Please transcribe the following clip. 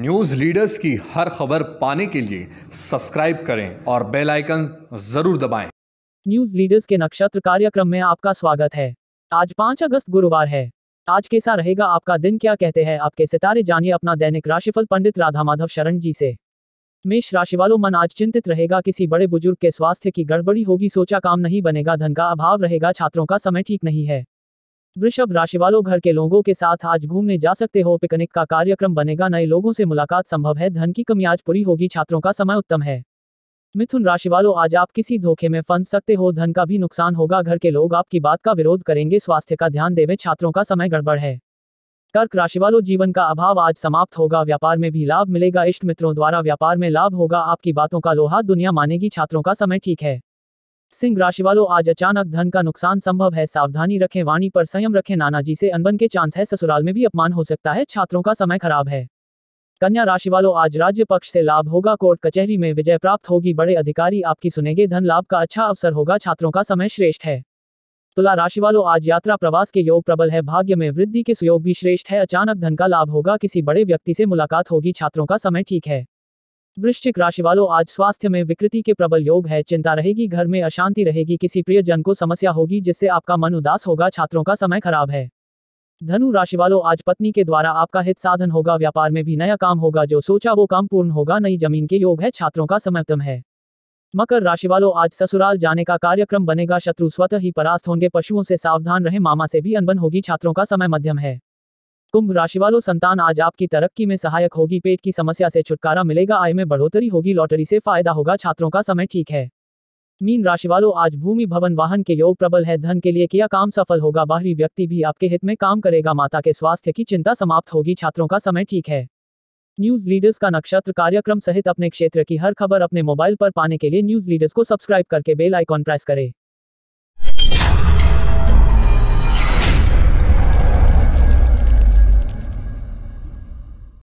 News leaders की हर खबर पाने के लिए सब्सक्राइब करें और बेल आइकन जरूर दबाएं। न्यूज़ लीडर्स के नक्षत्र कार्यक्रम में आपका स्वागत है आज 5 अगस्त गुरुवार है आज कैसा रहेगा आपका दिन क्या कहते हैं आपके सितारे जानिए अपना दैनिक राशिफल पंडित राधा माधव शरण जी से मेष राशि वालों मन आज चिंतित रहेगा किसी बड़े बुजुर्ग के स्वास्थ्य की गड़बड़ी होगी सोचा काम नहीं बनेगा धन का अभाव रहेगा छात्रों का समय ठीक नहीं है वृषभ राशि वालों घर के लोगों के साथ आज घूमने जा सकते हो पिकनिक का कार्यक्रम बनेगा नए लोगों से मुलाकात संभव है धन की कमी आज पूरी होगी छात्रों का समय उत्तम है मिथुन राशि वालों आज आप किसी धोखे में फंस सकते हो धन का भी नुकसान होगा घर के लोग आपकी बात का विरोध करेंगे स्वास्थ्य का ध्यान देवे छात्रों का समय गड़बड़ है कर्क राशि वालों जीवन का अभाव आज समाप्त होगा व्यापार में भी लाभ मिलेगा इष्ट मित्रों द्वारा व्यापार में लाभ होगा आपकी बातों का लोहा दुनिया मानेगी छात्रों का समय ठीक है सिंह राशि वालों आज अचानक धन का नुकसान संभव है सावधानी रखें वाणी पर संयम रखें जी से अनबन के चांस है ससुराल में भी अपमान हो सकता है छात्रों का समय खराब है कन्या राशि वालों आज राज्य पक्ष से लाभ होगा कोर्ट कचहरी में विजय प्राप्त होगी बड़े अधिकारी आपकी सुनेंगे धन लाभ का अच्छा अवसर होगा छात्रों का समय श्रेष्ठ है तुला राशि वालों आज यात्रा प्रवास के योग प्रबल है भाग्य में वृद्धि के सुयोग भी श्रेष्ठ है अचानक धन का लाभ होगा किसी बड़े व्यक्ति से मुलाकात होगी छात्रों का समय ठीक है वृश्चिक राशि वालों आज स्वास्थ्य में विकृति के प्रबल योग है चिंता रहेगी घर में अशांति रहेगी किसी प्रिय जन को समस्या होगी जिससे आपका मन उदास होगा छात्रों का समय खराब है धनु राशि वालों आज पत्नी के द्वारा आपका हित साधन होगा व्यापार में भी नया काम होगा जो सोचा वो काम पूर्ण होगा नई जमीन के योग है छात्रों का समय उत्तम है मकर राशि वालों आज ससुराल जाने का कार्यक्रम बनेगा शत्रु स्वतः ही परास्त होंगे पशुओं से सावधान रहे मामा से भी अनबन होगी छात्रों का समय मध्यम है कुंभ राशि वालों संतान आज आपकी तरक्की में सहायक होगी पेट की समस्या से छुटकारा मिलेगा आय में बढ़ोतरी होगी लॉटरी से फायदा होगा छात्रों का समय ठीक है मीन राशि वालों आज भूमि भवन वाहन के योग प्रबल है धन के लिए किया काम सफल होगा बाहरी व्यक्ति भी आपके हित में काम करेगा माता के स्वास्थ्य की चिंता समाप्त होगी छात्रों का समय ठीक है न्यूज लीडर्स का नक्षत्र कार्यक्रम सहित अपने क्षेत्र की हर खबर अपने मोबाइल पर पाने के लिए न्यूज लीडर्स को सब्सक्राइब करके बेल आइकॉन प्रेस करें